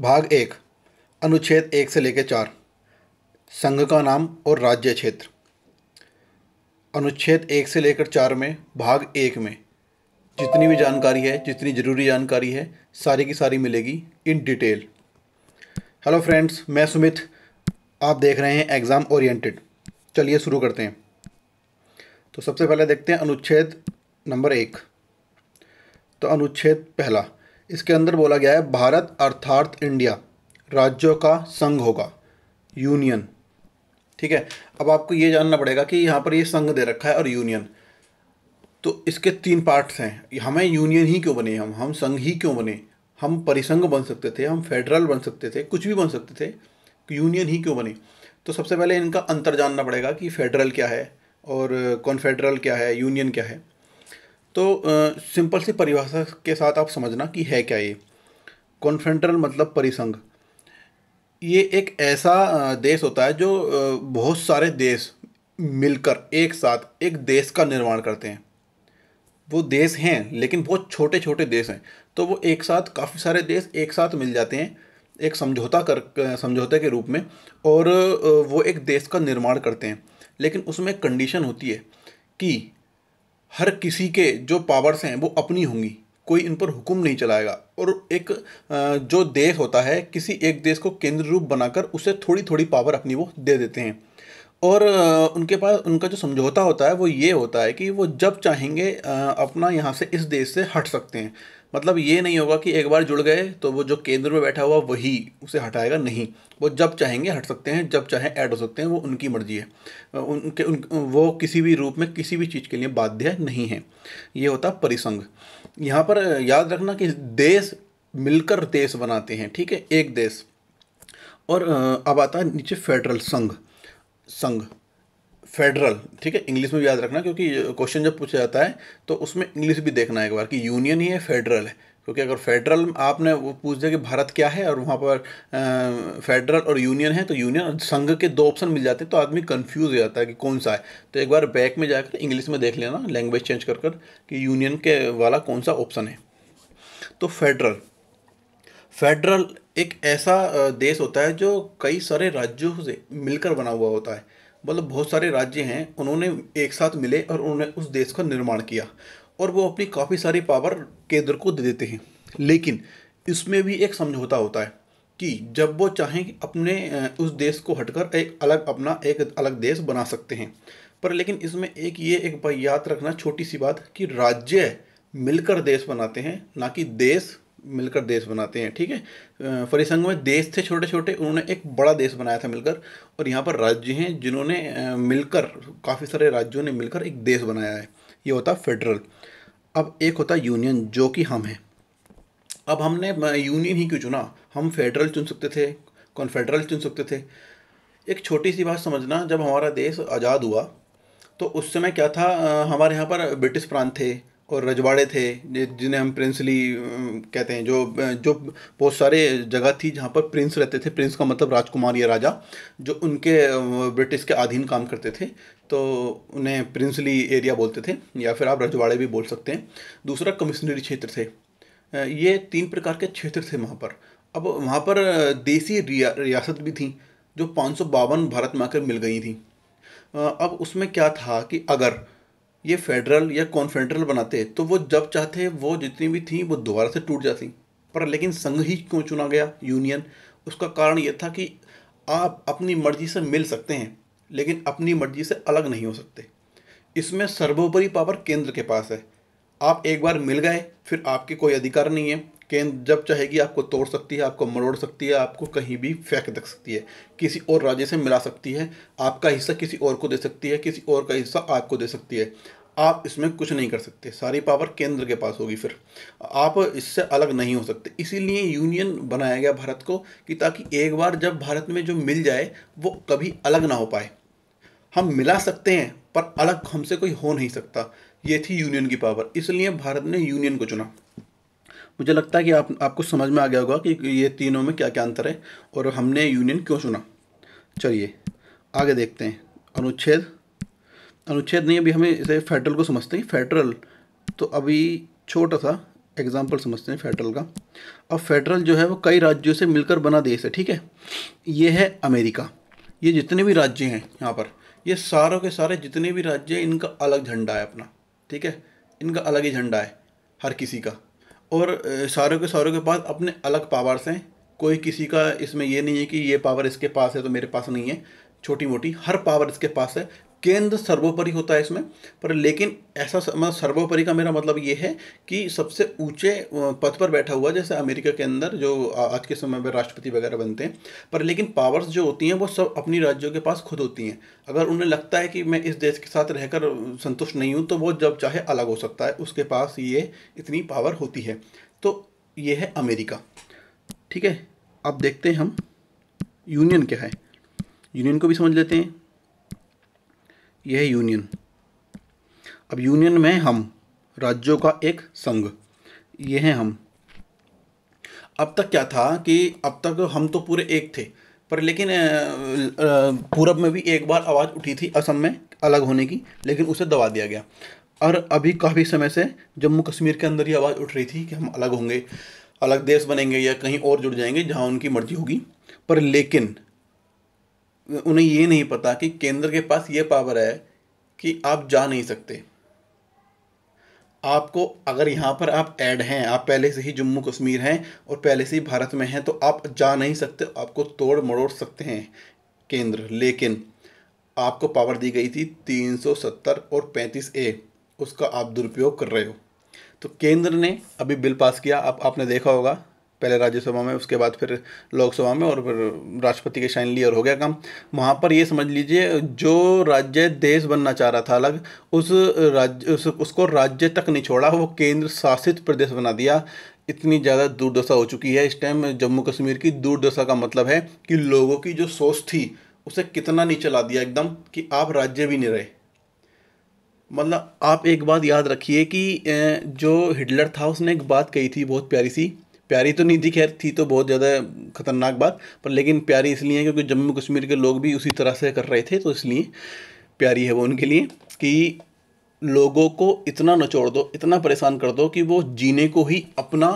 भाग एक अनुच्छेद एक से लेकर चार संघ का नाम और राज्य क्षेत्र अनुच्छेद एक से लेकर चार में भाग एक में जितनी भी जानकारी है जितनी ज़रूरी जानकारी है सारी की सारी मिलेगी इन डिटेल हेलो फ्रेंड्स मैं सुमित आप देख रहे हैं एग्ज़ाम ओरिएंटेड चलिए शुरू करते हैं तो सबसे पहले देखते हैं अनुच्छेद नंबर एक तो अनुच्छेद पहला इसके अंदर बोला गया है भारत अर्थात इंडिया राज्यों का संघ होगा यूनियन ठीक है अब आपको ये जानना पड़ेगा कि यहाँ पर ये संघ दे रखा है और यूनियन तो इसके तीन पार्ट्स हैं हमें यूनियन ही क्यों बने हम हम संघ ही क्यों बने हम परिसंघ बन सकते थे हम फेडरल बन सकते थे कुछ भी बन सकते थे यूनियन ही क्यों बने तो सबसे पहले इनका अंतर जानना पड़ेगा कि फेडरल क्या है और कॉन्फेडरल क्या है यूनियन क्या है तो सिंपल सी परिभाषा के साथ आप समझना कि है क्या ये कॉन्फेंट्रल मतलब परिसंघ ये एक ऐसा देश होता है जो बहुत सारे देश मिलकर एक साथ एक देश का निर्माण करते हैं वो देश हैं लेकिन बहुत छोटे छोटे देश हैं तो वो एक साथ काफ़ी सारे देश एक साथ मिल जाते हैं एक समझौता कर समझौते के रूप में और वो एक देश का निर्माण करते हैं लेकिन उसमें कंडीशन होती है कि हर किसी के जो पावर्स हैं वो अपनी होंगी कोई इन पर हुक्म नहीं चलाएगा और एक जो देश होता है किसी एक देश को केंद्र रूप बनाकर उसे थोड़ी थोड़ी पावर अपनी वो दे देते हैं और उनके पास उनका जो समझौता होता है वो ये होता है कि वो जब चाहेंगे अपना यहाँ से इस देश से हट सकते हैं मतलब ये नहीं होगा कि एक बार जुड़ गए तो वो जो केंद्र में बैठा हुआ वही उसे हटाएगा नहीं वो जब चाहेंगे हट सकते हैं जब चाहें ऐड हो सकते हैं वो उनकी मर्जी है उनके उन वो किसी भी रूप में किसी भी चीज़ के लिए बाध्य नहीं है ये होता परिसंघ यहाँ पर याद रखना कि देश मिलकर देश बनाते हैं ठीक है एक देश और अब आता है नीचे फेडरल संघ संघ फेडरल ठीक है इंग्लिश में भी याद रखना क्योंकि क्वेश्चन जब पूछा जाता है तो उसमें इंग्लिश भी देखना है एक बार कि यूनियन ही है फेडरल है क्योंकि अगर फेडरल आपने वो पूछ दिया कि भारत क्या है और वहाँ पर फेडरल और यूनियन है तो यूनियन और संघ के दो ऑप्शन मिल जाते हैं तो आदमी कंफ्यूज हो जाता है कि कौन सा है तो एक बार बैक में जाकर इंग्लिश में देख लेना लैंग्वेज चेंज कर कर कि यूनियन के वाला कौन सा ऑप्शन है तो फेडरल फेडरल एक ऐसा देश होता है जो कई सारे राज्यों से मिलकर बना हुआ होता है मतलब बहुत सारे राज्य हैं उन्होंने एक साथ मिले और उन्होंने उस देश का निर्माण किया और वो अपनी काफ़ी सारी पावर केंद्र को दे देते हैं लेकिन इसमें भी एक समझौता होता है कि जब वो चाहें अपने उस देश को हटकर एक अलग अपना एक अलग देश बना सकते हैं पर लेकिन इसमें एक ये एक याद रखना छोटी सी बात कि राज्य मिलकर देश बनाते हैं ना कि देश मिलकर देश बनाते हैं ठीक है फरीसंग में देश थे छोटे छोटे उन्होंने एक बड़ा देश बनाया था मिलकर और यहाँ पर राज्य हैं जिन्होंने मिलकर काफ़ी सारे राज्यों ने मिलकर एक देश बनाया है ये होता फेडरल अब एक होता यूनियन जो कि हम हैं अब हमने यूनियन ही क्यों चुना हम फेडरल चुन सकते थे कॉन्फेडरल चुन सकते थे एक छोटी सी बात समझना जब हमारा देश आज़ाद हुआ तो उस समय क्या था हमारे यहाँ पर ब्रिटिश प्रांत थे और रजवाड़े थे जिन्हें हम प्रिंसली कहते हैं जो जो बहुत सारे जगह थी जहाँ पर प्रिंस रहते थे प्रिंस का मतलब राजकुमार या राजा जो उनके ब्रिटिश के अधीन काम करते थे तो उन्हें प्रिंसली एरिया बोलते थे या फिर आप रजवाड़े भी बोल सकते हैं दूसरा कमिश्नरी क्षेत्र थे ये तीन प्रकार के क्षेत्र थे वहाँ पर अब वहाँ पर देसी रिया, रियासत भी थी जो पाँच भारत में आकर मिल गई थी अब उसमें क्या था कि अगर ये फेडरल या कॉन्फेडरल बनाते तो वो जब चाहते वो जितनी भी थी वो दोबारा से टूट जाती पर लेकिन संघ ही क्यों चुना गया यूनियन उसका कारण ये था कि आप अपनी मर्जी से मिल सकते हैं लेकिन अपनी मर्जी से अलग नहीं हो सकते इसमें सर्वोपरि पावर केंद्र के पास है आप एक बार मिल गए फिर आपके कोई अधिकार नहीं है केंद्र जब चाहेगी आपको तोड़ सकती है आपको मरोड़ सकती है आपको कहीं भी फेंक दे सकती है किसी और राज्य से मिला सकती है आपका हिस्सा किसी और को दे सकती है किसी और का हिस्सा आपको दे सकती है आप इसमें कुछ नहीं कर सकते सारी पावर केंद्र के पास होगी फिर आप इससे अलग नहीं हो सकते इसीलिए यूनियन बनाया गया भारत को कि ताकि एक बार जब भारत में जो मिल जाए वो कभी अलग ना हो पाए हम मिला सकते हैं पर अलग हमसे कोई हो नहीं सकता ये थी यूनियन की पावर इसलिए भारत ने यूनियन को चुना मुझे लगता है कि आप आपको समझ में आ गया होगा कि ये तीनों में क्या क्या अंतर है और हमने यूनियन क्यों चुना चलिए आगे देखते हैं अनुच्छेद अनुच्छेद नहीं अभी हमें इसे फेडरल को समझते हैं फेडरल तो अभी छोटा सा एग्जाम्पल समझते हैं फेडरल का अब फेडरल जो है वो कई राज्यों से मिलकर बना देश है ठीक है ये है अमेरिका ये जितने भी राज्य हैं यहाँ पर ये सारों के सारे जितने भी राज्य हैं इनका अलग झंडा है अपना ठीक है इनका अलग ही झंडा है हर किसी का और सारे के सारों के पास अपने अलग पावर्स हैं कोई किसी का इसमें ये नहीं है कि ये पावर इसके पास है तो मेरे पास नहीं है छोटी मोटी हर पावर इसके पास है केंद्र सर्वोपरि होता है इसमें पर लेकिन ऐसा मतलब सर्वोपरि का मेरा मतलब ये है कि सबसे ऊंचे पद पर बैठा हुआ जैसे अमेरिका के अंदर जो आज के समय में राष्ट्रपति वगैरह बनते हैं पर लेकिन पावर्स जो होती हैं वो सब अपनी राज्यों के पास खुद होती हैं अगर उन्हें लगता है कि मैं इस देश के साथ रहकर संतुष्ट नहीं हूँ तो वो जब चाहे अलग हो सकता है उसके पास ये इतनी पावर होती है तो ये है अमेरिका ठीक है अब देखते हैं हम यूनियन क्या है यूनियन को भी समझ लेते हैं यह है यूनियन अब यूनियन में हम राज्यों का एक संघ ये हैं हम अब तक क्या था कि अब तक हम तो पूरे एक थे पर लेकिन पूरब में भी एक बार आवाज़ उठी थी असम में अलग होने की लेकिन उसे दबा दिया गया और अभी काफ़ी समय से जम्मू कश्मीर के अंदर ही आवाज़ उठ रही थी कि हम अलग होंगे अलग देश बनेंगे या कहीं और जुड़ जाएंगे जहाँ उनकी मर्जी होगी पर लेकिन उन्हें ये नहीं पता कि केंद्र के पास ये पावर है कि आप जा नहीं सकते आपको अगर यहाँ पर आप ऐड हैं आप पहले से ही जम्मू कश्मीर हैं और पहले से ही भारत में हैं तो आप जा नहीं सकते आपको तोड़ मरोड़ सकते हैं केंद्र लेकिन आपको पावर दी गई थी 370 और 35 ए उसका आप दुरुपयोग कर रहे हो तो केंद्र ने अभी बिल पास किया आप आपने देखा होगा पहले राज्यसभा में उसके बाद फिर लोकसभा में और फिर राष्ट्रपति के शाइन लिए और हो गया काम वहाँ पर ये समझ लीजिए जो राज्य देश बनना चाह रहा था अलग उस राज्य उस, उसको राज्य तक नहीं छोड़ा वो केंद्र शासित प्रदेश बना दिया इतनी ज़्यादा दुर्दशा हो चुकी है इस टाइम जम्मू कश्मीर की दुर्दशा का मतलब है कि लोगों की जो सोच थी उसे कितना नीचे ला दिया एकदम कि आप राज्य भी नहीं रहे मतलब आप एक बात याद रखिए कि जो हिटलर था उसने एक बात कही थी बहुत प्यारी सी प्यारी तो नहीं थी खैर थी तो बहुत ज़्यादा खतरनाक बात पर लेकिन प्यारी इसलिए है क्योंकि जम्मू कश्मीर के लोग भी उसी तरह से कर रहे थे तो इसलिए प्यारी है वो उनके लिए कि लोगों को इतना नचोड़ दो इतना परेशान कर दो कि वो जीने को ही अपना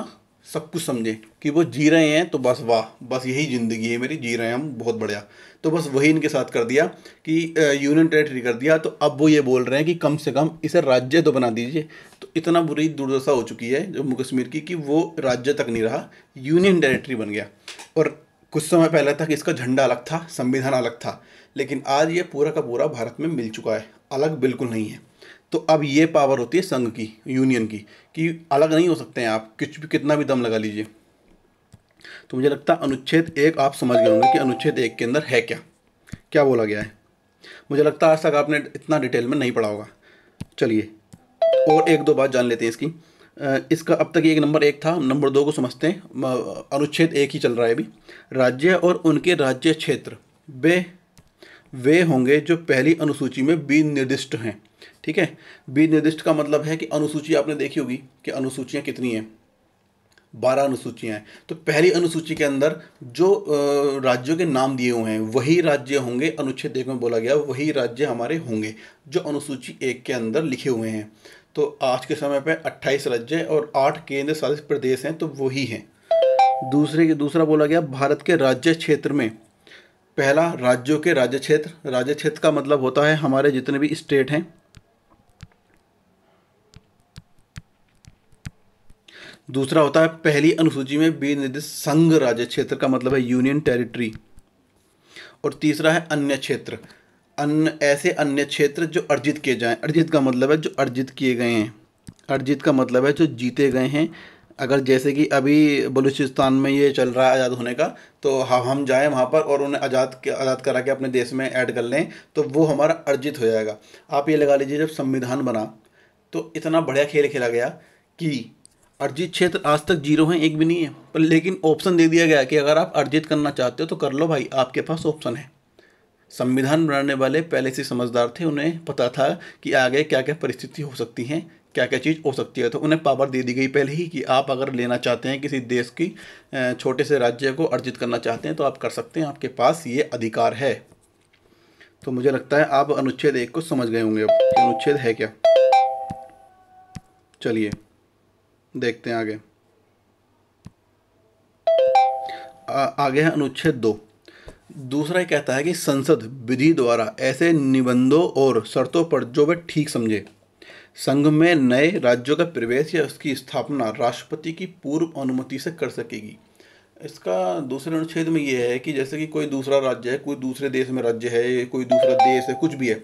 सब कुछ समझें कि वो जी रहे हैं तो बस वाह बस यही ज़िंदगी है मेरी जी रहे हैं हम बहुत बढ़िया तो बस वही इनके साथ कर दिया कि यूनियन टेरेटरी कर दिया तो अब वो ये बोल रहे हैं कि कम से कम इसे राज्य तो बना दीजिए तो इतना बुरी दुर्दशा हो चुकी है जम्मू कश्मीर की कि वो राज्य तक नहीं रहा यूनियन टेरेटरी बन गया और कुछ समय पहले तक इसका झंडा अलग था संविधान अलग था लेकिन आज ये पूरा का पूरा भारत में मिल चुका है अलग बिल्कुल नहीं है तो अब ये पावर होती है संघ की यूनियन की कि अलग नहीं हो सकते हैं आप कुछ भी कितना भी दम लगा लीजिए तो मुझे लगता है अनुच्छेद एक आप समझ गए होंगे कि अनुच्छेद एक के अंदर है क्या क्या बोला गया है मुझे लगता है आज तक आपने इतना डिटेल में नहीं पढ़ा होगा चलिए और एक दो बात जान लेते हैं इसकी इसका अब तक एक नंबर एक था नंबर दो को समझते हैं अनुच्छेद एक ही चल रहा है अभी राज्य और उनके राज्य क्षेत्र वे वे होंगे जो पहली अनुसूची में विनिर्दिष्ट हैं ठीक है विनिर्दिष्ट का मतलब है कि अनुसूची आपने देखी होगी कि अनुसूचियाँ कितनी हैं बारह अनुसूचियाँ हैं तो पहली अनुसूची के अंदर जो राज्यों के नाम दिए हुए हैं वही राज्य होंगे अनुच्छेद एक में बोला गया वही राज्य हमारे होंगे जो अनुसूची एक के अंदर लिखे हुए हैं तो आज के समय पे 28 राज्य और आठ केंद्र शासित प्रदेश हैं तो वही हैं दूसरे के दूसरा बोला गया भारत के राज्य क्षेत्र में पहला राज्यों के राज्य क्षेत्र राज्य क्षेत्र का मतलब होता है हमारे जितने भी स्टेट हैं दूसरा होता है पहली अनुसूची में विनिर्दिष्ट संघ राज्य क्षेत्र का मतलब है यूनियन टेरिटरी और तीसरा है अन्य क्षेत्र अन्य ऐसे अन्य क्षेत्र जो अर्जित किए जाएं अर्जित का मतलब है जो अर्जित किए गए हैं अर्जित का मतलब है जो जीते गए हैं अगर जैसे कि अभी बलूचिस्तान में ये चल रहा है आज़ाद होने का तो हाँ, हम जाएं वहाँ पर और उन्हें आज़ाद आज़ाद करा के अपने देश में ऐड कर लें तो वो हमारा अर्जित हो जाएगा आप ये लगा लीजिए जब संविधान बना तो इतना बढ़िया खेल खेला गया कि अर्जित क्षेत्र आज तक जीरो हैं एक भी नहीं है पर लेकिन ऑप्शन दे दिया गया कि अगर आप अर्जित करना चाहते हो तो कर लो भाई आपके पास ऑप्शन है संविधान बनाने वाले पहले से समझदार थे उन्हें पता था कि आगे क्या क्या परिस्थिति हो सकती हैं क्या क्या चीज़ हो सकती है तो उन्हें पावर दे दी गई पहले ही कि आप अगर लेना चाहते हैं किसी देश की छोटे से राज्य को अर्जित करना चाहते हैं तो आप कर सकते हैं आपके पास ये अधिकार है तो मुझे लगता है आप अनुच्छेद एक को समझ गए होंगे अब अनुच्छेद है क्या चलिए देखते हैं आगे आगे है अनुच्छेद दो दूसरा ये कहता है कि संसद विधि द्वारा ऐसे निबंधों और शर्तों पर जो वे ठीक समझे संघ में नए राज्यों का प्रवेश या उसकी स्थापना राष्ट्रपति की पूर्व अनुमति से कर सकेगी इसका दूसरे अनुच्छेद में यह है कि जैसे कि कोई दूसरा राज्य है कोई दूसरे देश में राज्य है कोई दूसरा देश है कुछ भी है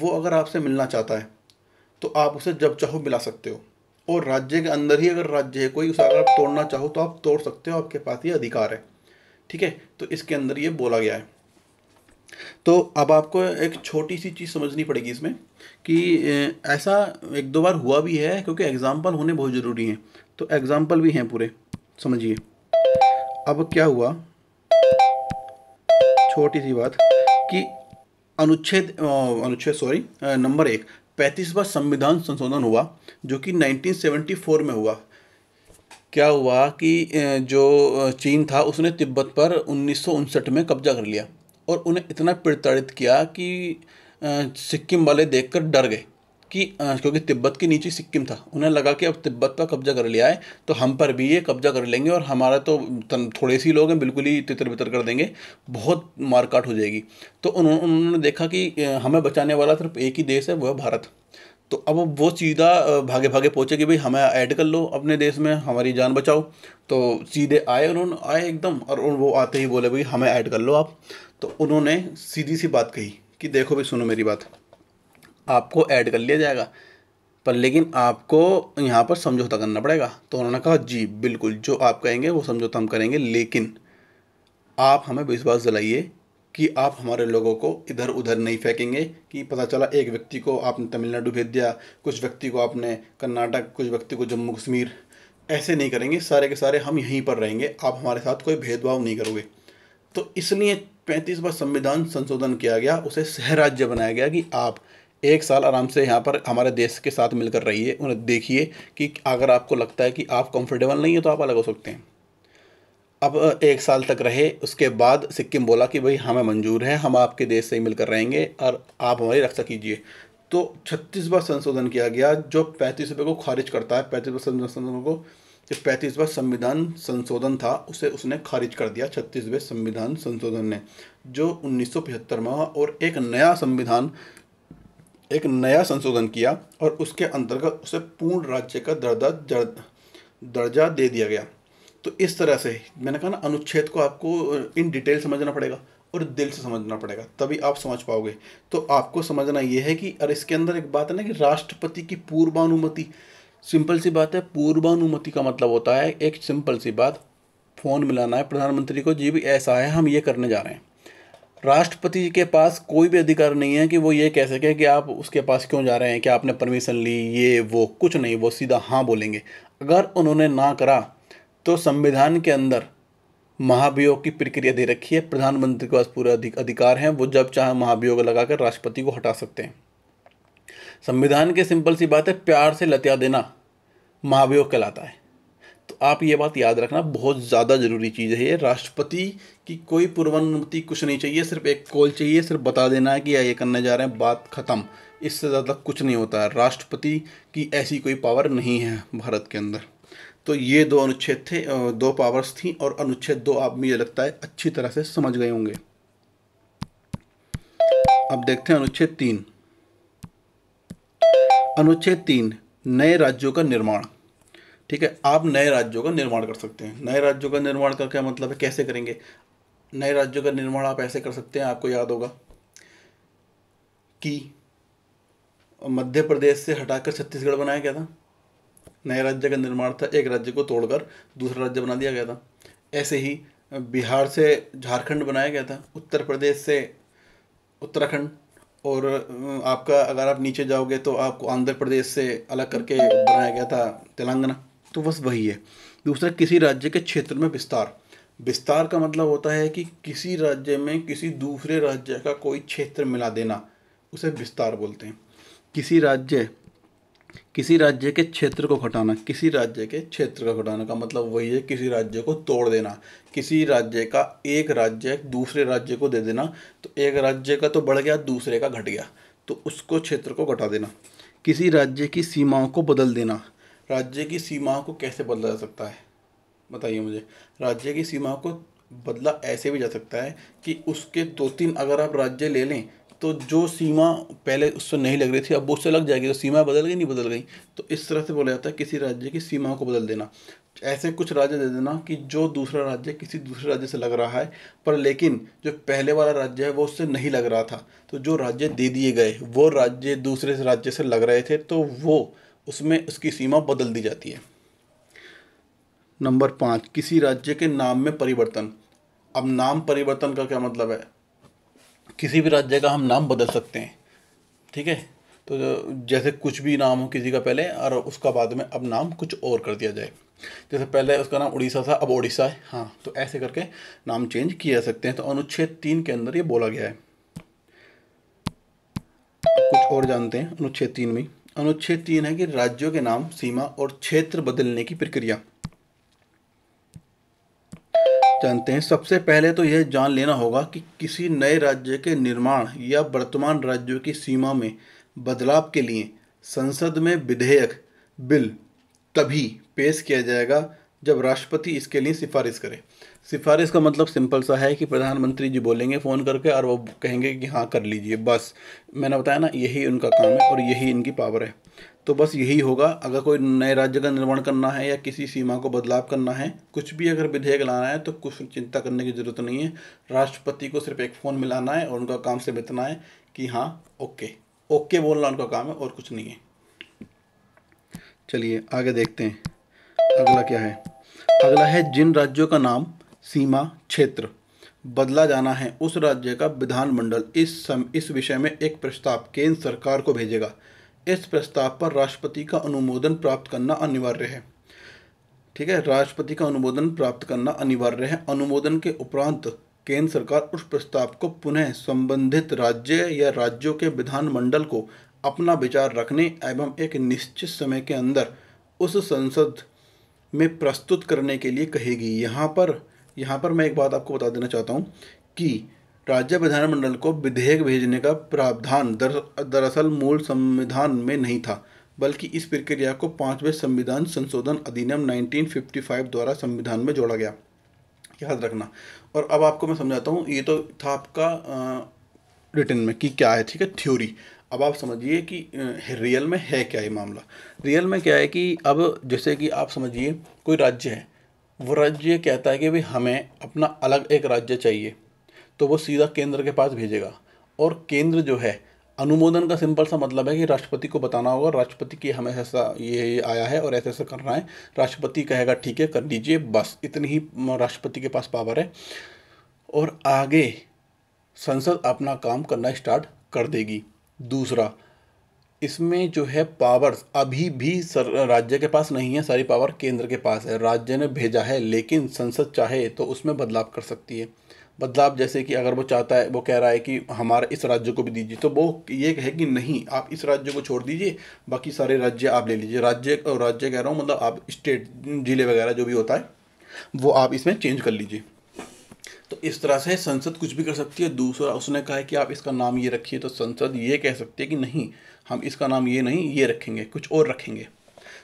वो अगर आपसे मिलना चाहता है तो आप उसे जब चाहो मिला सकते हो और राज्य के अंदर ही अगर राज्य है कोई उसे अगर आप तोड़ना चाहो तो आप तोड़ सकते हो आपके पास ये अधिकार है ठीक है तो इसके अंदर ये बोला गया है तो अब आपको एक छोटी सी चीज़ समझनी पड़ेगी इसमें कि ऐसा एक दो बार हुआ भी है क्योंकि एग्ज़ाम्पल होने बहुत ज़रूरी हैं तो एग्ज़ाम्पल भी हैं पूरे समझिए अब क्या हुआ छोटी सी बात कि अनुच्छेद अनुच्छेद सॉरी नंबर एक पैंतीसवा संविधान संशोधन हुआ जो कि 1974 में हुआ क्या हुआ कि जो चीन था उसने तिब्बत पर उन्नीस में कब्जा कर लिया और उन्हें इतना प्रताड़ित किया कि सिक्किम वाले देखकर डर गए कि क्योंकि तिब्बत के नीचे सिक्किम था उन्हें लगा कि अब तिब्बत पर कब्जा कर लिया है तो हम पर भी ये कब्जा कर लेंगे और हमारा तो थोड़े से लोग हैं बिल्कुल ही तितर बितर कर देंगे बहुत मारकाट हो जाएगी तो उन्होंने देखा कि हमें बचाने वाला सिर्फ एक ही देश है वह भारत तो अब वो सीधा भागे भागे पहुँचे कि भाई हमें ऐड कर लो अपने देश में हमारी जान बचाओ तो सीधे आए उन्होंने आए एकदम और वो आते ही बोले भाई हमें ऐड कर लो आप तो उन्होंने सीधी सी बात कही कि देखो भाई सुनो मेरी बात आपको ऐड कर लिया जाएगा पर लेकिन आपको यहाँ पर समझौता करना पड़ेगा तो उन्होंने कहा जी बिल्कुल जो आप कहेंगे वो समझौता हम करेंगे लेकिन आप हमें विश्वास दिलाइए कि आप हमारे लोगों को इधर उधर नहीं फेंकेंगे कि पता चला एक व्यक्ति को आपने तमिलनाडु भेज दिया कुछ व्यक्ति को आपने कर्नाटक कुछ व्यक्ति को जम्मू कश्मीर ऐसे नहीं करेंगे सारे के सारे हम यहीं पर रहेंगे आप हमारे साथ कोई भेदभाव नहीं करोगे तो इसलिए पैंतीस बार संविधान संशोधन किया गया उसे सहराज्य बनाया गया कि आप एक साल आराम से यहाँ पर हमारे देश के साथ मिलकर रहिए उन्हें देखिए कि अगर आपको लगता है कि आप कंफर्टेबल नहीं है तो आप अलग हो सकते हैं अब एक साल तक रहे उसके बाद सिक्किम बोला कि भाई हमें मंजूर है हम आपके देश से ही मिलकर रहेंगे और आप हमारी रक्षा कीजिए तो छत्तीसवा संशोधन किया गया जो पैंतीस रुपये को खारिज करता है पैंतीस बार संशोधन को जो पैंतीस बार संविधान संशोधन था उसे उसने खारिज कर दिया छत्तीसवें संविधान संशोधन ने जो उन्नीस में और एक नया संविधान एक नया संशोधन किया और उसके अंतर्गत उसे पूर्ण राज्य का दर्जा दर्जा दे दिया गया तो इस तरह से मैंने कहा ना अनुच्छेद को आपको इन डिटेल समझना पड़ेगा और दिल से समझना पड़ेगा तभी आप समझ पाओगे तो आपको समझना यह है कि अरे इसके अंदर एक बात है ना कि राष्ट्रपति की पूर्वानुमति सिंपल सी बात है पूर्वानुमति का मतलब होता है एक सिंपल सी बात फ़ोन मिलाना है प्रधानमंत्री को जी भी ऐसा है हम ये करने जा रहे हैं राष्ट्रपति के पास कोई भी अधिकार नहीं है कि वो ये कह सके कि आप उसके पास क्यों जा रहे हैं कि आपने परमिशन ली ये वो कुछ नहीं वो सीधा हाँ बोलेंगे अगर उन्होंने ना करा तो संविधान के अंदर महाभियोग की प्रक्रिया दे रखी है प्रधानमंत्री के पास पूरा अधिकार है वो जब चाहे महाभियोग लगाकर राष्ट्रपति को हटा सकते हैं संविधान के सिंपल सी बात है प्यार से लतिया देना महाभियोग कहलाता है आप ये बात याद रखना बहुत ज़्यादा ज़रूरी चीज़ है ये राष्ट्रपति की कोई पूर्वानुमति कुछ नहीं चाहिए सिर्फ एक कॉल चाहिए सिर्फ बता देना है कि ये करने जा रहे हैं बात ख़त्म इससे ज़्यादा कुछ नहीं होता है राष्ट्रपति की ऐसी कोई पावर नहीं है भारत के अंदर तो ये दो अनुच्छेद थे दो पावर्स थी और अनुच्छेद दो आप मुझे लगता है अच्छी तरह से समझ गए होंगे अब देखते हैं अनुच्छेद तीन अनुच्छेद तीन नए राज्यों का निर्माण ठीक है आप नए राज्यों का निर्माण कर सकते हैं नए राज्यों का निर्माण का क्या मतलब है कैसे करेंगे नए राज्यों का निर्माण आप ऐसे कर सकते हैं आपको याद होगा कि मध्य प्रदेश से हटाकर छत्तीसगढ़ बनाया गया था नए राज्य का निर्माण था एक राज्य को तोड़कर दूसरा राज्य बना दिया गया था ऐसे ही बिहार से झारखंड बनाया गया था उत्तर प्रदेश से उत्तराखंड और आपका अगर आप नीचे जाओगे तो आपको आंध्र प्रदेश से अलग करके बनाया गया था तेलंगाना तो बस वही है दूसरा किसी राज्य के क्षेत्र में विस्तार विस्तार का मतलब होता है कि किसी राज्य में किसी दूसरे राज्य का कोई क्षेत्र मिला देना उसे विस्तार बोलते हैं किसी राज्य किसी राज्य के क्षेत्र को घटाना किसी राज्य के क्षेत्र का घटाना का मतलब वही है किसी राज्य को तोड़ देना किसी राज्य का एक राज्य दूसरे राज्य को दे देना तो एक राज्य का तो बढ़ गया दूसरे का घट गया तो उसको क्षेत्र को घटा देना किसी राज्य की सीमाओं को बदल देना राज्य की सीमाओं को कैसे बदला जा सकता है बताइए मुझे राज्य की सीमाओं को बदला ऐसे भी जा सकता है कि उसके दो तीन अगर आप राज्य ले लें तो जो सीमा पहले उससे नहीं लग रही थी अब उससे लग जाएगी तो सीमा बदल गई नहीं बदल गई तो इस तरह से बोला जाता है किसी राज्य की सीमाओं को बदल देना ऐसे कुछ राज्य दे देना कि जो दूसरा राज्य किसी दूसरे राज्य से लग रहा है पर लेकिन जो पहले वाला राज्य है वो उससे नहीं लग रहा था तो जो राज्य दे दिए गए वो राज्य दूसरे राज्य से लग रहे थे तो वो उसमें उसकी सीमा बदल दी जाती है नंबर पाँच किसी राज्य के नाम में परिवर्तन अब नाम परिवर्तन का क्या मतलब है किसी भी राज्य का हम नाम बदल सकते हैं ठीक है तो जैसे कुछ भी नाम हो किसी का पहले और उसका बाद में अब नाम कुछ और कर दिया जाए जैसे पहले उसका नाम उड़ीसा था अब ओडिशा है हाँ तो ऐसे करके नाम चेंज किए जा सकते हैं तो अनुच्छेद तीन के अंदर ये बोला गया है कुछ और जानते हैं अनुच्छेद तीन में अनुच्छेद तीन है कि राज्यों के नाम सीमा और क्षेत्र बदलने की प्रक्रिया जानते हैं सबसे पहले तो यह जान लेना होगा कि किसी नए राज्य के निर्माण या वर्तमान राज्यों की सीमा में बदलाव के लिए संसद में विधेयक बिल तभी पेश किया जाएगा जब राष्ट्रपति इसके लिए सिफारिश करे सिफारिश का मतलब सिंपल सा है कि प्रधानमंत्री जी बोलेंगे फ़ोन करके और वो कहेंगे कि हाँ कर लीजिए बस मैंने बताया ना यही उनका काम है और यही इनकी पावर है तो बस यही होगा अगर कोई नए राज्य का निर्माण करना है या किसी सीमा को बदलाव करना है कुछ भी अगर विधेयक लाना है तो कुछ चिंता करने की ज़रूरत नहीं है राष्ट्रपति को सिर्फ एक फ़ोन मिलाना है और उनका काम से बितना है कि हाँ ओके ओके बोलना उनका काम है और कुछ नहीं है चलिए आगे देखते हैं अगला क्या है अगला है जिन राज्यों का नाम सीमा क्षेत्र बदला जाना है उस राज्य का विधानमंडल इस सम इस विषय में एक प्रस्ताव केंद्र सरकार को भेजेगा इस प्रस्ताव पर राष्ट्रपति का अनुमोदन प्राप्त करना अनिवार्य है ठीक है राष्ट्रपति का अनुमोदन प्राप्त करना अनिवार्य है अनुमोदन के उपरांत केंद्र सरकार उस प्रस्ताव को पुनः संबंधित राज्य या राज्यों के विधानमंडल को अपना विचार रखने एवं एक निश्चित समय के अंदर उस संसद में प्रस्तुत करने के लिए कहेगी यहाँ पर यहाँ पर मैं एक बात आपको बता देना चाहता हूँ कि राज्य विधानमंडल को विधेयक भेजने का प्रावधान दरअसल मूल संविधान में नहीं था बल्कि इस प्रक्रिया को पाँचवें संविधान संशोधन अधिनियम 1955 द्वारा संविधान में जोड़ा गया याद रखना और अब आपको मैं समझाता हूँ ये तो था आपका रिटर्न में कि क्या है ठीक है थ्योरी अब आप समझिए कि रियल में है क्या ये मामला रियल में क्या है कि अब जैसे कि आप समझिए कोई राज्य है वो राज्य कहता है कि भाई हमें अपना अलग एक राज्य चाहिए तो वो सीधा केंद्र के पास भेजेगा और केंद्र जो है अनुमोदन का सिंपल सा मतलब है कि राष्ट्रपति को बताना होगा राष्ट्रपति की हमें ऐसा ये आया है और ऐसे ऐसा करना है राष्ट्रपति कहेगा ठीक है कर लीजिए बस इतनी ही राष्ट्रपति के पास पावर है और आगे संसद अपना काम करना स्टार्ट कर देगी दूसरा इसमें जो है पावर्स अभी भी सर राज्य के पास नहीं है सारी पावर केंद्र के पास है राज्य ने भेजा है लेकिन संसद चाहे तो उसमें बदलाव कर सकती है बदलाव जैसे कि अगर वो चाहता है वो कह रहा है कि हमारे इस राज्य को भी दीजिए तो वो ये कहे कि नहीं आप इस राज्य को छोड़ दीजिए बाकी सारे राज्य आप ले लीजिए राज्य और राज्य कह रहा हूँ मतलब आप स्टेट जिले वगैरह जो भी होता है वो आप इसमें चेंज कर लीजिए तो इस तरह से संसद कुछ भी कर सकती है दूसरा उसने कहा है कि आप इसका नाम ये रखिए तो संसद ये कह सकती है कि नहीं हम इसका नाम ये नहीं ये रखेंगे कुछ और रखेंगे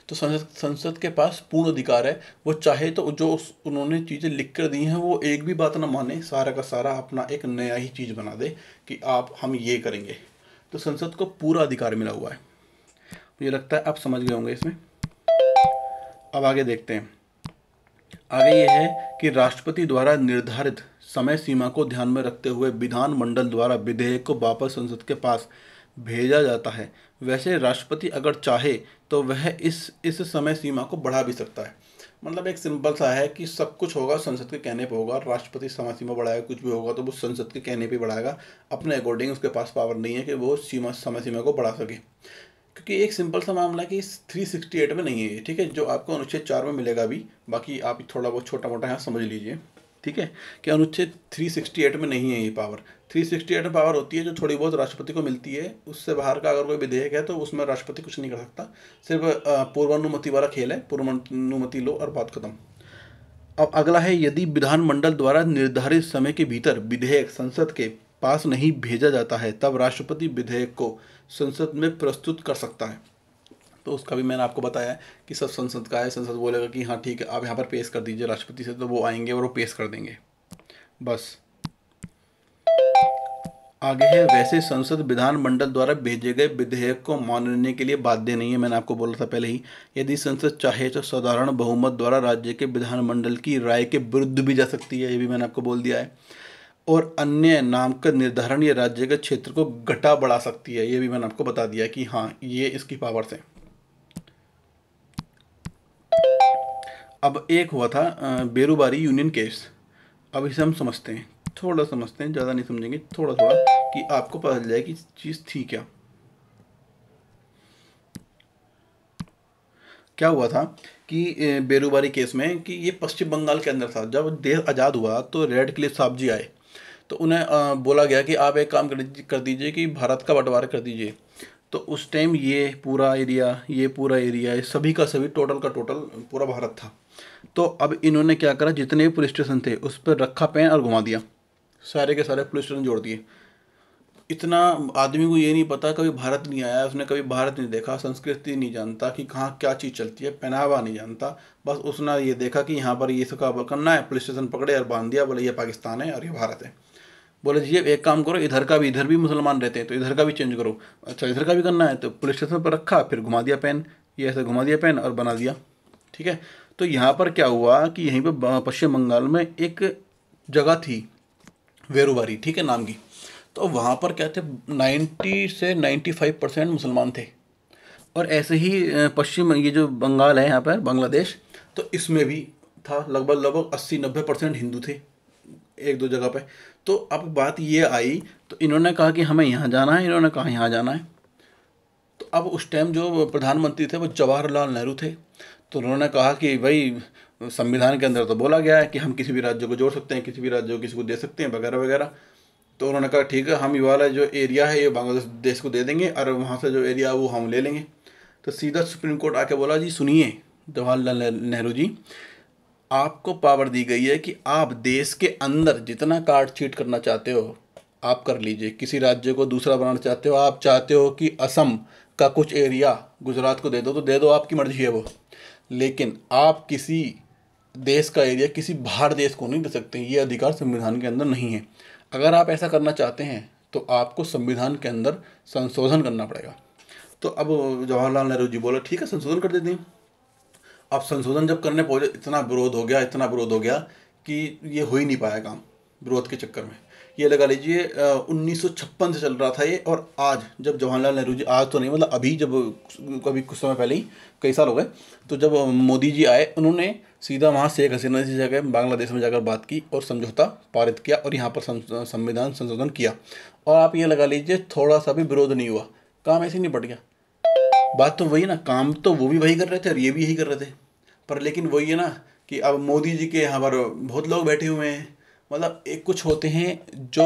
तो संसद संसद के पास पूर्ण अधिकार है वो चाहे तो जो उन्होंने चीज़ें लिख कर दी हैं वो एक भी बात ना माने सारा का सारा अपना एक नया ही चीज़ बना दे कि आप हम ये करेंगे तो संसद को पूरा अधिकार मिला हुआ है मुझे लगता है आप समझ गए होंगे इसमें अब आगे देखते हैं आगे ये है कि राष्ट्रपति द्वारा निर्धारित समय सीमा को ध्यान में रखते हुए विधान मंडल द्वारा विधेयक को वापस संसद के पास भेजा जाता है वैसे राष्ट्रपति अगर चाहे तो वह इस इस समय सीमा को बढ़ा भी सकता है मतलब एक सिंपल सा है कि सब कुछ होगा संसद के कहने पे होगा राष्ट्रपति समय सीमा बढ़ाएगा कुछ भी होगा तो वो संसद के कहने पे बढ़ाएगा अपने अकॉर्डिंग उसके पास पावर नहीं है कि वो सीमा समय सीमा को बढ़ा सके क्योंकि एक सिंपल सा मामला है कि एट में नहीं है ठीक है जो आपको अनुच्छेद चार में मिलेगा अभी बाकी आप थोड़ा बहुत छोटा मोटा यहाँ समझ लीजिए ठीक है कि अनुच्छेद 368 में नहीं है ये पावर 368 में पावर होती है जो थोड़ी बहुत राष्ट्रपति को मिलती है उससे बाहर का अगर कोई विधेयक है तो उसमें राष्ट्रपति कुछ नहीं कर सकता सिर्फ पूर्वानुमति वाला खेल है पूर्वानुमति लो और बात खत्म अब अगला है यदि विधानमंडल द्वारा निर्धारित समय के भीतर विधेयक संसद के पास नहीं भेजा जाता है तब राष्ट्रपति विधेयक को संसद में प्रस्तुत कर सकता है तो उसका भी मैंने आपको बताया है कि सब संसद का है संसद बोलेगा कि हाँ ठीक है आप यहाँ पर पेश कर दीजिए राष्ट्रपति से तो वो आएंगे और वो पेश कर देंगे बस आगे है वैसे संसद विधानमंडल द्वारा भेजे गए विधेयक को मानने के लिए बाध्य नहीं है मैंने आपको बोला था पहले ही यदि संसद चाहे तो साधारण बहुमत द्वारा राज्य के विधानमंडल की राय के विरुद्ध भी जा सकती है ये भी मैंने आपको बोल दिया है और अन्य नाम का निर्धारण या राज्य के क्षेत्र को घटा बढ़ा सकती है ये भी मैंने आपको बता दिया कि हाँ ये इसकी पावर्स हैं अब एक हुआ था बेरोबारी यूनियन केस अब इसे हम समझते हैं थोड़ा समझते हैं ज़्यादा नहीं समझेंगे थोड़ा थोड़ा कि आपको पता चल जाए कि चीज़ थी क्या क्या हुआ था कि बेरोबारी केस में कि ये पश्चिम बंगाल के अंदर था जब देश आज़ाद हुआ तो रेड क्लिप साहब जी आए तो उन्हें बोला गया कि आप एक काम कर दीजिए कि भारत का बंटवारा कर दीजिए तो उस टाइम ये पूरा एरिया ये पूरा एरिया सभी का सभी टोटल का टोटल पूरा भारत था तो अब इन्होंने क्या करा जितने भी पुलिस स्टेशन थे उस पर रखा पेन और घुमा दिया सारे के सारे पुलिस स्टेशन जोड़ दिए इतना आदमी को ये नहीं पता कभी भारत नहीं आया उसने कभी भारत नहीं देखा संस्कृति नहीं जानता कि कहाँ क्या चीज़ चलती है पहनावा नहीं जानता बस उसने ये देखा कि यहाँ पर ये इसका करना है पुलिस स्टेशन पकड़े और बांध दिया बोले ये पाकिस्तान है और ये भारत है बोले जी एक काम करो इधर का भी इधर भी मुसलमान रहते हैं तो इधर का भी चेंज करो अच्छा इधर का भी करना है तो पुलिस स्टेशन पर रखा फिर घुमा दिया पेन ये ऐसे घुमा दिया पेन और बना दिया ठीक है तो यहाँ पर क्या हुआ कि यहीं पर पश्चिम बंगाल में एक जगह थी वेरुबारी ठीक है नाम की तो वहाँ पर क्या थे 90 से 95 परसेंट मुसलमान थे और ऐसे ही पश्चिम ये जो बंगाल है यहाँ पर बांग्लादेश तो इसमें भी था लगभग लगभग अस्सी नब्बे परसेंट हिंदू थे एक दो जगह पे तो अब बात ये आई तो इन्होंने कहा कि हमें यहाँ जाना है इन्होंने कहा यहाँ जाना है तो अब उस टाइम जो प्रधानमंत्री थे वो जवाहरलाल नेहरू थे तो उन्होंने कहा कि भाई संविधान के अंदर तो बोला गया है कि हम किसी भी राज्य को जोड़ सकते हैं किसी भी राज्य को किसी को दे सकते हैं वगैरह वगैरह तो उन्होंने कहा ठीक है हम ये वाला जो एरिया है ये बांग्लादेश देश को दे देंगे और वहाँ से जो एरिया है वो हम ले लेंगे तो सीधा सुप्रीम कोर्ट आके बोला जी सुनिए जवाहरलाल नेहरू जी आपको पावर दी गई है कि आप देश के अंदर जितना कार्ड चीट करना चाहते हो आप कर लीजिए किसी राज्य को दूसरा बनाना चाहते हो आप चाहते हो कि असम का कुछ एरिया गुजरात को दे दो तो दे दो आपकी मर्जी है वो लेकिन आप किसी देश का एरिया किसी बाहर देश को नहीं दे सकते ये अधिकार संविधान के अंदर नहीं है अगर आप ऐसा करना चाहते हैं तो आपको संविधान के अंदर संशोधन करना पड़ेगा तो अब जवाहरलाल नेहरू जी बोला ठीक है संशोधन कर देते हैं अब संशोधन जब करने पहुँचे इतना विरोध हो गया इतना विरोध हो गया कि ये हो ही नहीं पाया काम विरोध के चक्कर में ये लगा लीजिए उन्नीस से चल रहा था ये और आज जब जवाहरलाल नेहरू जी आज तो नहीं मतलब अभी जब कभी कुछ समय पहले ही कई साल हो गए तो जब मोदी जी आए उन्होंने सीधा वहाँ शेख हसीना से जाकर बांग्लादेश में जाकर बात की और समझौता पारित किया और यहाँ पर संविधान संशोधन किया और आप ये लगा लीजिए थोड़ा सा भी विरोध नहीं हुआ काम ऐसे नहीं निपट गया बात तो वही ना काम तो वो भी वही कर रहे थे और ये भी यही कर रहे थे पर लेकिन वही है ना कि अब मोदी जी के यहाँ पर बहुत लोग बैठे हुए हैं मतलब एक कुछ होते हैं जो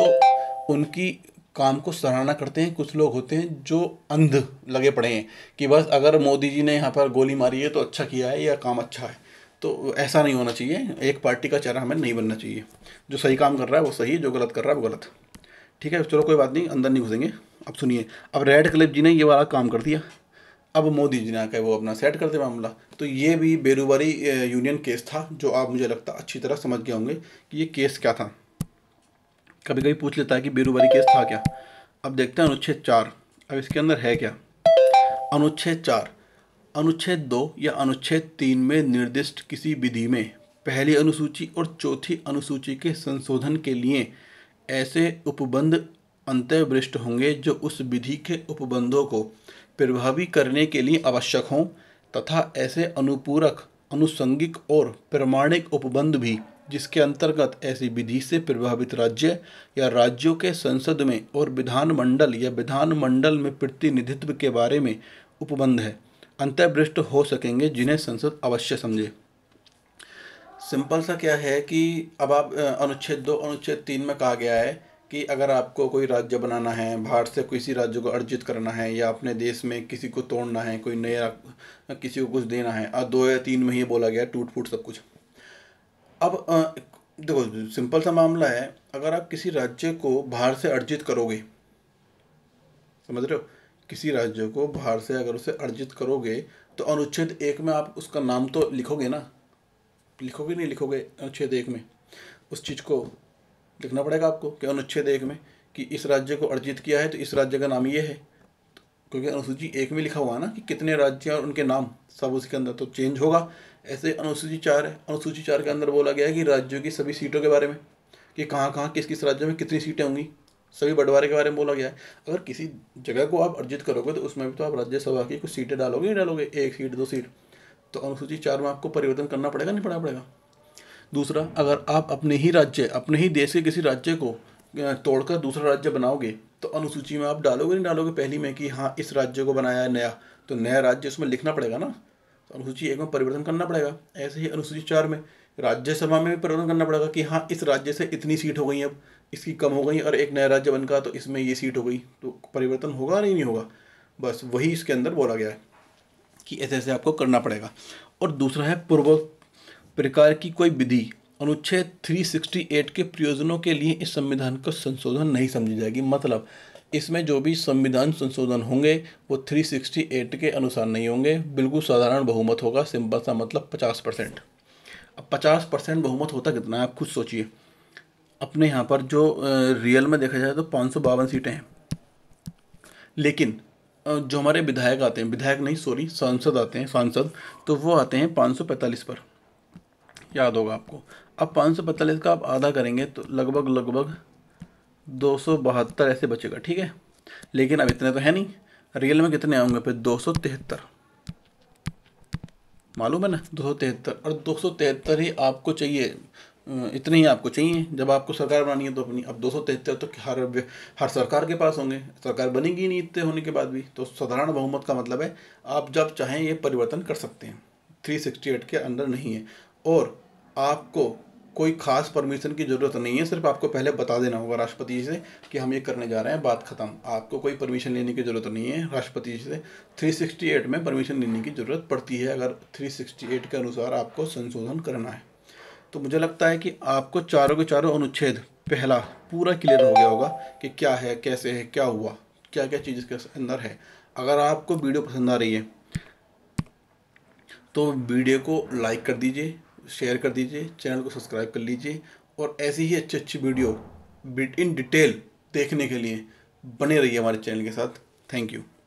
उनकी काम को सराहना करते हैं कुछ लोग होते हैं जो अंध लगे पड़े हैं कि बस अगर मोदी जी ने यहाँ पर गोली मारी है तो अच्छा किया है या काम अच्छा है तो ऐसा नहीं होना चाहिए एक पार्टी का चेहरा हमें नहीं बनना चाहिए जो सही काम कर रहा है वो सही जो गलत कर रहा है वो गलत ठीक है चलो कोई बात नहीं अंदर नहीं घुसेंगे अब सुनिए अब रेड क्लिप जी ने ये वाला काम कर दिया अब मोदी जी ने आकर वो अपना सेट करते मामला तो ये भी बेरोबारी यूनियन केस था जो आप मुझे लगता अच्छी तरह समझ गए होंगे कि ये केस क्या था कभी कभी पूछ लेता है कि बेरोबारी केस था क्या अब देखते हैं अनुच्छेद चार अब इसके अंदर है क्या अनुच्छेद चार अनुच्छेद दो या अनुच्छेद तीन में निर्दिष्ट किसी विधि में पहली अनुसूची और चौथी अनुसूची के संशोधन के लिए ऐसे उपबंध अंतर्वृष्ट होंगे जो उस विधि के उपबंधों को प्रभावी करने के लिए आवश्यक हों तथा ऐसे अनुपूरक अनुसंगिक और प्रमाणिक उपबंध भी जिसके अंतर्गत ऐसी विधि से प्रभावित राज्य या राज्यों के संसद में और विधानमंडल या विधानमंडल में प्रतिनिधित्व के बारे में उपबंध है अंतर्भृष्ट हो सकेंगे जिन्हें संसद अवश्य समझे सिंपल सा क्या है कि अब आप अनुच्छेद दो अनुच्छेद तीन में कहा गया है कि अगर आपको कोई राज्य बनाना है बाहर से किसी राज्य को अर्जित करना है या अपने देश में किसी को तोड़ना है कोई नया किसी को कुछ देना है और दो या तीन महीने बोला गया टूट फूट सब कुछ अब देखो सिंपल सा मामला है अगर आप किसी राज्य को बाहर से अर्जित करोगे समझ रहे हो किसी राज्य को बाहर से अगर उसे अर्जित करोगे तो अनुच्छेद एक में आप उसका नाम तो लिखोगे ना लिखोगे नहीं लिखोगे अनुच्छेद एक में उस चीज़ को लिखना पड़ेगा आपको कि अनुच्छेद एक में कि इस राज्य को अर्जित किया है तो इस राज्य का नाम ये है क्योंकि अनुसूची एक में लिखा हुआ है ना कि कितने राज्य और उनके नाम सब उसके अंदर तो चेंज होगा ऐसे अनुसूची चार है अनुसूची चार के अंदर बोला गया है कि राज्यों की सभी सीटों के बारे में कि कहाँ कहाँ किस किस राज्य में कितनी सीटें होंगी सभी बंटवारे के बारे में बोला गया है अगर किसी जगह को आप अर्जित करोगे तो उसमें भी तो आप राज्यसभा की कुछ सीटें डालोगे ही डालोगे एक सीट दो सीट तो अनुसूची चार में आपको परिवर्तन करना पड़ेगा नहीं पड़ा पड़ेगा दूसरा अगर आप अपने ही राज्य अपने ही देश के किसी राज्य को तोड़कर दूसरा राज्य बनाओगे तो अनुसूची में आप डालोगे नहीं डालोगे पहली में कि हाँ इस राज्य को बनाया है नया तो नया राज्य उसमें लिखना पड़ेगा ना तो अनुसूची एक में परिवर्तन करना पड़ेगा ऐसे ही अनुसूची चार में राज्यसभा में भी परिवर्तन करना पड़ेगा कि हाँ इस राज्य से इतनी सीट हो गई अब इसकी कम हो गई और एक नया राज्य बनका तो इसमें ये सीट हो गई तो परिवर्तन होगा नहीं नहीं होगा बस वही इसके अंदर बोला गया है कि ऐसे ऐसे आपको करना पड़ेगा और दूसरा है पूर्व प्रकार की कोई विधि अनुच्छेद 368 के प्रयोजनों के लिए इस संविधान का संशोधन नहीं समझी जाएगी मतलब इसमें जो भी संविधान संशोधन होंगे वो 368 के अनुसार नहीं होंगे बिल्कुल साधारण बहुमत होगा सिंपल सा मतलब 50 परसेंट अब 50 परसेंट बहुमत होता कितना है आप खुद सोचिए अपने यहाँ पर जो रियल में देखा जाए तो पाँच सीटें हैं लेकिन जो हमारे विधायक आते हैं विधायक नहीं सॉरी सांसद आते हैं सांसद तो वो आते हैं पाँच पर याद होगा आपको अब पाँच सौ पैंतालीस का आप आधा करेंगे तो लगभग लगभग दो सौ बहत्तर ऐसे बचेगा ठीक है लेकिन अब इतने तो है नहीं रियल में कितने आऊँगे फिर दो सौ तिहत्तर मालूम है ना दो सौ तिहत्तर और दो सौ तिहत्तर ही आपको चाहिए इतने ही आपको चाहिए जब आपको सरकार बनानी है तो अपनी अब दो सौ तिहत्तर तो हर हर सरकार के पास होंगे सरकार बनेगी नहीं इतने होने के बाद भी तो साधारण बहुमत का मतलब है आप जब चाहें ये परिवर्तन कर सकते हैं थ्री सिक्सटी एट के अंदर नहीं है और आपको कोई खास परमिशन की ज़रूरत नहीं है सिर्फ आपको पहले बता देना होगा राष्ट्रपति जी से कि हम ये करने जा रहे हैं बात ख़त्म आपको कोई परमिशन लेने की ज़रूरत नहीं है राष्ट्रपति जी से 368 में परमिशन लेने की ज़रूरत पड़ती है अगर 368 के अनुसार आपको संशोधन करना है तो मुझे लगता है कि आपको चारों के चारों अनुच्छेद पहला पूरा क्लियर हो गया होगा कि क्या है कैसे है क्या हुआ क्या क्या चीज़ इसके अंदर है अगर आपको वीडियो पसंद आ रही है तो वीडियो को लाइक कर दीजिए शेयर कर दीजिए चैनल को सब्सक्राइब कर लीजिए और ऐसी ही अच्छी अच्छी वीडियो इन डिटेल देखने के लिए बने रहिए हमारे चैनल के साथ थैंक यू